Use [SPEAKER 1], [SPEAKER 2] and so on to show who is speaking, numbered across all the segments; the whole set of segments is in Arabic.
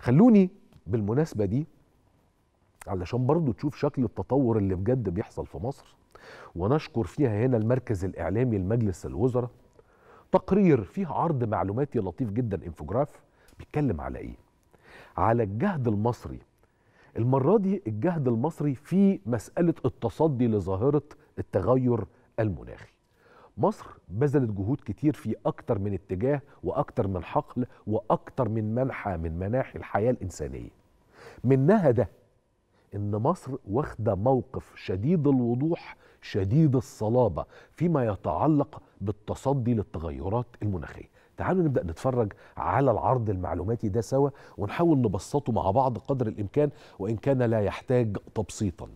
[SPEAKER 1] خلوني بالمناسبه دي علشان برضو تشوف شكل التطور اللي بجد بيحصل في مصر ونشكر فيها هنا المركز الاعلامي لمجلس الوزراء تقرير فيه عرض معلوماتي لطيف جدا انفوجراف بيتكلم على ايه على الجهد المصري المرة دي الجهد المصري في مسألة التصدي لظاهرة التغير المناخي مصر بذلت جهود كتير في أكتر من اتجاه وأكتر من حقل وأكتر من منحى من مناحي الحياة الإنسانية منها ده إن مصر واخدة موقف شديد الوضوح شديد الصلابة فيما يتعلق بالتصدي للتغيرات المناخية تعالوا نبدأ نتفرج على العرض المعلوماتي ده سوا ونحاول نبسطه مع بعض قدر الإمكان وإن كان لا يحتاج تبسيطاً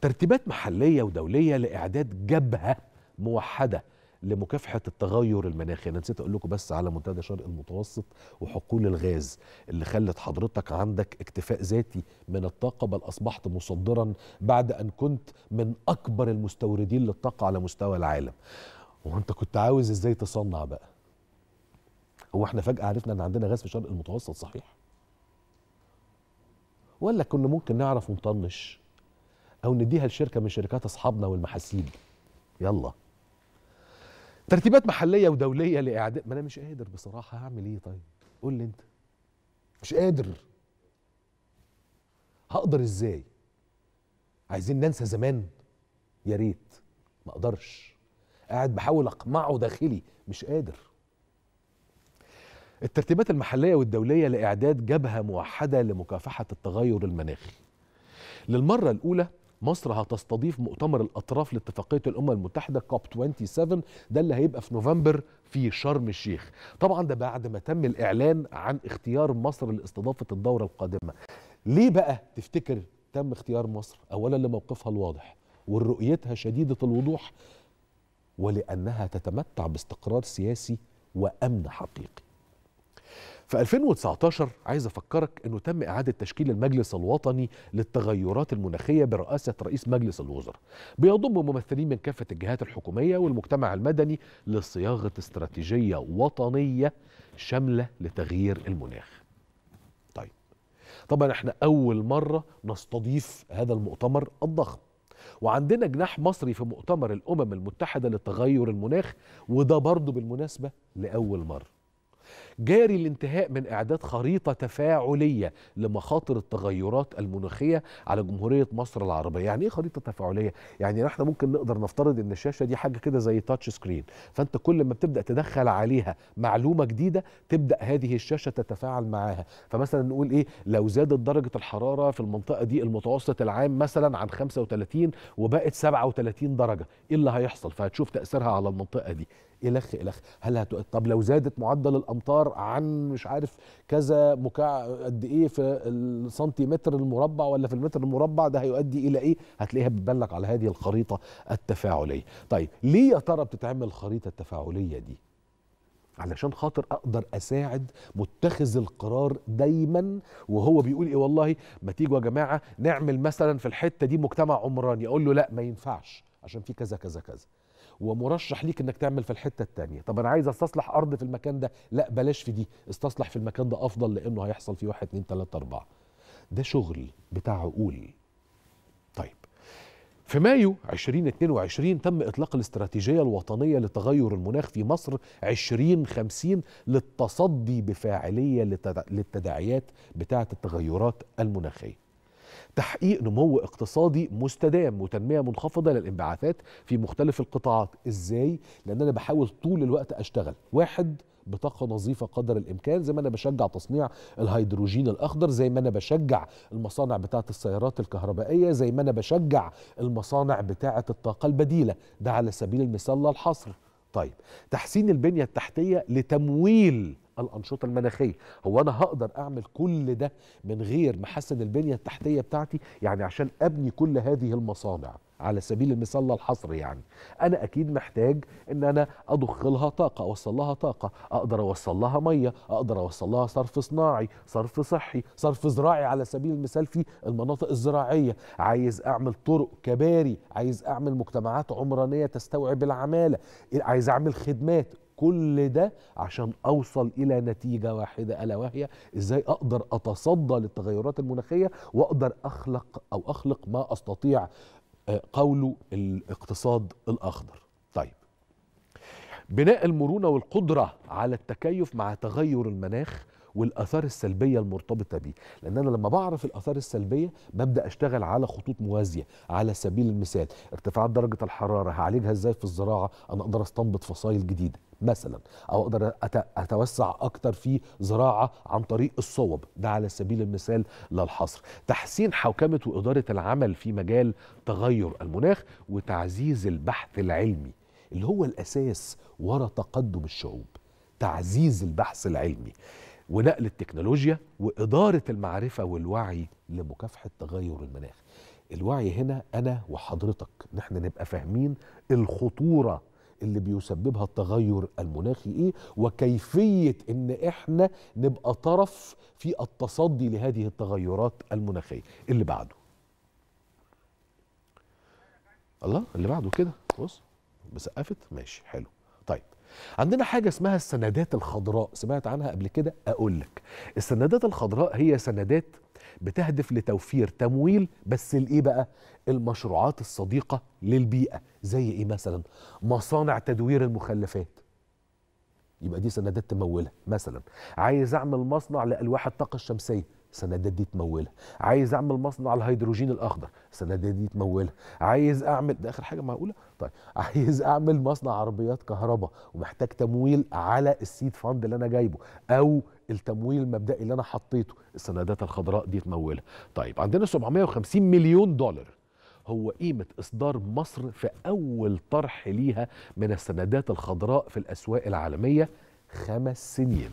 [SPEAKER 1] ترتيبات محلية ودولية لإعداد جبهة موحده لمكافحه التغير المناخي انا نسيت اقول لكم بس على منتدى شرق المتوسط وحقول الغاز اللي خلت حضرتك عندك اكتفاء ذاتي من الطاقه بل اصبحت مصدرا بعد ان كنت من اكبر المستوردين للطاقه على مستوى العالم وانت كنت عاوز ازاي تصنع بقى هو احنا فجاه عرفنا ان عندنا غاز في شرق المتوسط صحيح ولا كنا ممكن نعرف ونطنش او نديها لشركه من شركات اصحابنا والمحاسيب يلا ترتيبات محليه ودوليه لاعداد ما انا مش قادر بصراحه هعمل ايه طيب قول لي انت مش قادر هقدر ازاي عايزين ننسى زمان يا ريت ما اقدرش قاعد بحاول اقمعه داخلي مش قادر الترتيبات المحليه والدوليه لاعداد جبهه موحده لمكافحه التغير المناخي للمره الاولى مصر هتستضيف مؤتمر الاطراف لاتفاقيه الامم المتحده كوب 27 ده اللي هيبقى في نوفمبر في شرم الشيخ طبعا ده بعد ما تم الاعلان عن اختيار مصر لاستضافه الدوره القادمه ليه بقى تفتكر تم اختيار مصر اولا لموقفها الواضح ورؤيتها شديده الوضوح ولانها تتمتع باستقرار سياسي وامن حقيقي في 2019 عايز افكرك انه تم اعاده تشكيل المجلس الوطني للتغيرات المناخيه برئاسه رئيس مجلس الوزراء بيضم ممثلين من كافه الجهات الحكوميه والمجتمع المدني لصياغه استراتيجيه وطنيه شامله لتغيير المناخ طيب طبعا احنا اول مره نستضيف هذا المؤتمر الضخم وعندنا جناح مصري في مؤتمر الامم المتحده للتغير المناخ وده برضه بالمناسبه لاول مره جاري الانتهاء من إعداد خريطة تفاعلية لمخاطر التغيرات المناخية على جمهورية مصر العربية يعني إيه خريطة تفاعلية؟ يعني احنا ممكن نقدر نفترض ان الشاشه دي حاجه كده زي تاتش سكرين فانت كل ما بتبدا تدخل عليها معلومه جديده تبدا هذه الشاشه تتفاعل معاها فمثلا نقول ايه لو زادت درجه الحراره في المنطقه دي المتوسط العام مثلا عن 35 وبقت 37 درجه ايه اللي هيحصل فهتشوف تاثيرها على المنطقه دي الخ الخ هل هت... طب لو زادت معدل الامطار عبر عن مش عارف كذا مكعب قد ايه في السنتيمتر المربع ولا في المتر المربع ده هيؤدي الى ايه هتلاقيها بتبلغ على هذه الخريطه التفاعليه طيب ليه يا ترى بتتعمل الخريطه التفاعليه دي علشان خاطر اقدر اساعد متخذ القرار دايما وهو بيقول ايه والله ما تيجوا يا جماعه نعمل مثلا في الحته دي مجتمع عمراني اقول له لا ما ينفعش عشان في كذا كذا كذا ومرشح ليك انك تعمل في الحته الثانيه طب انا عايز استصلح ارض في المكان ده لا بلاش في دي استصلح في المكان ده افضل لانه هيحصل فيه واحد اتنين تلاته اربعه ده شغل بتاع عقول طيب في مايو 2022 تم إطلاق الاستراتيجية الوطنية لتغير المناخ في مصر 2050 للتصدي بفاعلية للتداعيات بتاعة التغيرات المناخية تحقيق نمو اقتصادي مستدام وتنميه منخفضه للانبعاثات في مختلف القطاعات ازاي لان انا بحاول طول الوقت اشتغل واحد بطاقه نظيفه قدر الامكان زي ما انا بشجع تصنيع الهيدروجين الاخضر زي ما انا بشجع المصانع بتاعه السيارات الكهربائيه زي ما انا بشجع المصانع بتاعه الطاقه البديله ده على سبيل المثال لا الحصر طيب تحسين البنيه التحتيه لتمويل الانشطه المناخيه هو انا هقدر اعمل كل ده من غير ما احسن البنيه التحتيه بتاعتي يعني عشان ابني كل هذه المصانع على سبيل المثال الحصر يعني انا اكيد محتاج ان انا اضخ لها طاقه اوصل لها طاقه اقدر اوصل لها ميه اقدر اوصل لها صرف صناعي صرف صحي صرف زراعي على سبيل المثال في المناطق الزراعيه عايز اعمل طرق كباري عايز اعمل مجتمعات عمرانيه تستوعب العماله عايز اعمل خدمات كل ده عشان اوصل الى نتيجه واحده الا وهي ازاي اقدر اتصدى للتغيرات المناخيه واقدر اخلق او اخلق ما استطيع آه، قوله الاقتصاد الاخضر طيب بناء المرونه والقدره على التكيف مع تغير المناخ والاثار السلبيه المرتبطه بيه لان انا لما بعرف الاثار السلبيه ببدا اشتغل على خطوط موازيه على سبيل المثال ارتفاعات درجه الحراره هعالجها ازاي في الزراعه انا اقدر استنبط فصائل جديده مثلا او اقدر اتوسع اكتر في زراعه عن طريق الصوب ده على سبيل المثال للحصر تحسين حوكمه واداره العمل في مجال تغير المناخ وتعزيز البحث العلمي اللي هو الاساس وراء تقدم الشعوب تعزيز البحث العلمي ونقل التكنولوجيا وإدارة المعرفة والوعي لمكافحة تغير المناخ الوعي هنا أنا وحضرتك نحن نبقى فاهمين الخطورة اللي بيسببها التغير المناخي ايه وكيفيه ان احنا نبقى طرف في التصدي لهذه التغيرات المناخيه اللي بعده الله اللي بعده كده بص بسقفت ماشي حلو طيب عندنا حاجة اسمها السندات الخضراء سمعت عنها قبل كده أقول لك السندات الخضراء هي سندات بتهدف لتوفير تمويل بس لإيه بقى المشروعات الصديقة للبيئة زي إيه مثلا مصانع تدوير المخلفات يبقى دي سندات تمولها مثلا عايز أعمل مصنع لألواح الطاقة الشمسية السندات دي تمولها عايز اعمل مصنع الهيدروجين الاخضر السندات دي تمولها عايز اعمل ده اخر حاجه معقوله طيب عايز اعمل مصنع عربيات كهرباء ومحتاج تمويل على السيد فاند اللي انا جايبه او التمويل المبدئي اللي انا حطيته السندات الخضراء دي تمولها طيب عندنا 750 مليون دولار هو قيمة إصدار مصر في أول طرح ليها من السندات الخضراء في الأسواق العالمية خمس سنين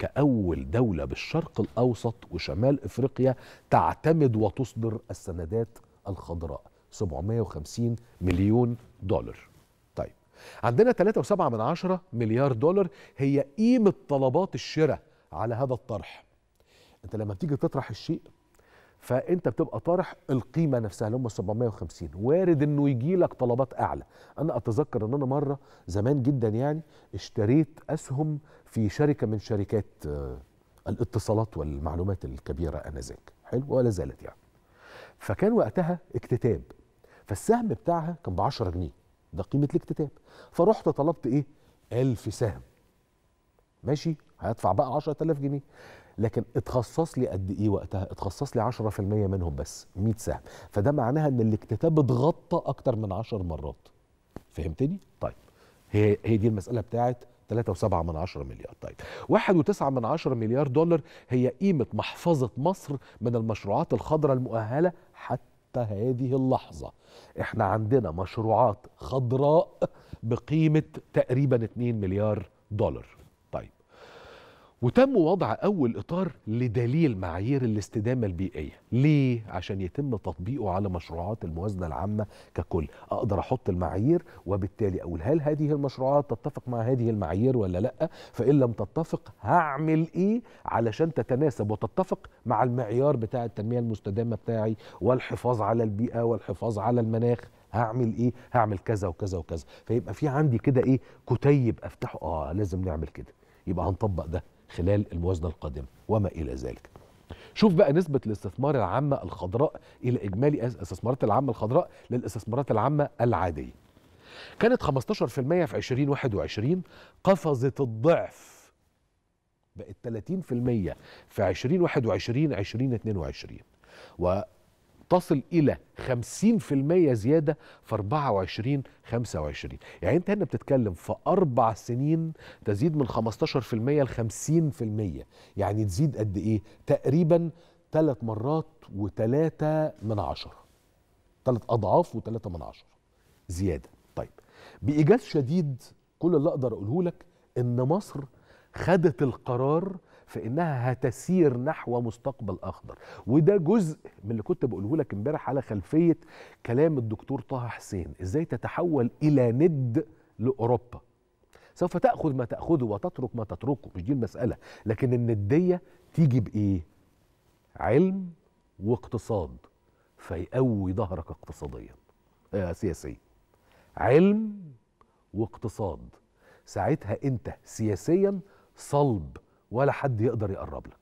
[SPEAKER 1] كأول دولة بالشرق الأوسط وشمال إفريقيا تعتمد وتصدر السندات الخضراء 750 مليون دولار طيب عندنا 3.7 من عشرة مليار دولار هي قيمة طلبات الشراء على هذا الطرح انت لما تيجي تطرح الشيء فانت بتبقى طارح القيمه نفسها اللي هم 750 وارد انه يجي لك طلبات اعلى انا اتذكر ان انا مره زمان جدا يعني اشتريت اسهم في شركه من شركات آه، الاتصالات والمعلومات الكبيره انذاك حلو ولا زالت يعني فكان وقتها اكتتاب فالسهم بتاعها كان ب 10 جنيه ده قيمه الاكتتاب فرحت طلبت ايه 1000 سهم ماشي هدفع بقى 10000 جنيه لكن اتخصص لي قد ايه وقتها اتخصص لي 10% منهم بس 100 سهم فده معناها ان الاكتتاب اتغطى اكتر من 10 مرات فهمتني طيب هي هي دي المساله بتاعت 3.7 من 10 مليار طيب 1.9 من 10 مليار دولار هي قيمة محفظة مصر من المشروعات الخضراء المؤهلة حتى هذه اللحظة احنا عندنا مشروعات خضراء بقيمة تقريبا 2 مليار دولار وتم وضع أول إطار لدليل معايير الاستدامة البيئية ليه؟ عشان يتم تطبيقه على مشروعات الموازنة العامة ككل أقدر أحط المعايير وبالتالي أقول هل هذه المشروعات تتفق مع هذه المعايير ولا لأ؟ فإن لم تتفق هعمل إيه علشان تتناسب وتتفق مع المعيار بتاع التنمية المستدامة بتاعي والحفاظ على البيئة والحفاظ على المناخ هعمل ايه هعمل كذا وكذا وكذا فيبقى في عندي كده ايه كتيب افتحه اه لازم نعمل كده يبقى هنطبق ده خلال الموازنة القادمة وما إلى ذلك شوف بقى نسبة الاستثمار العامة الخضراء إلى إجمالي الاستثمارات العامة الخضراء للاستثمارات العامة العادية كانت 15% في 2021 قفزت الضعف بقت 30% في 2021 2022 و تصل الى 50% زياده في 24 25 يعني انت هنا بتتكلم في اربع سنين تزيد من 15% ل 50% يعني تزيد قد ايه تقريبا ثلاث مرات وثلاثة من عشرة ثلاث أضعاف وثلاثة من عشرة زيادة طيب بإيجاز شديد كل اللي أقدر أقوله لك إن مصر خدت القرار فإنها هتسير نحو مستقبل أخضر وده جزء من اللي كنت بقوله لك امبارح على خلفية كلام الدكتور طه حسين إزاي تتحول إلى ند لأوروبا سوف تأخذ ما تأخذه وتترك ما تتركه مش دي المسألة لكن الندية تيجي بإيه علم واقتصاد فيقوي ظهرك اقتصاديا آه، سياسيا علم واقتصاد ساعتها انت سياسيا صلب ولا حد يقدر يقرب لك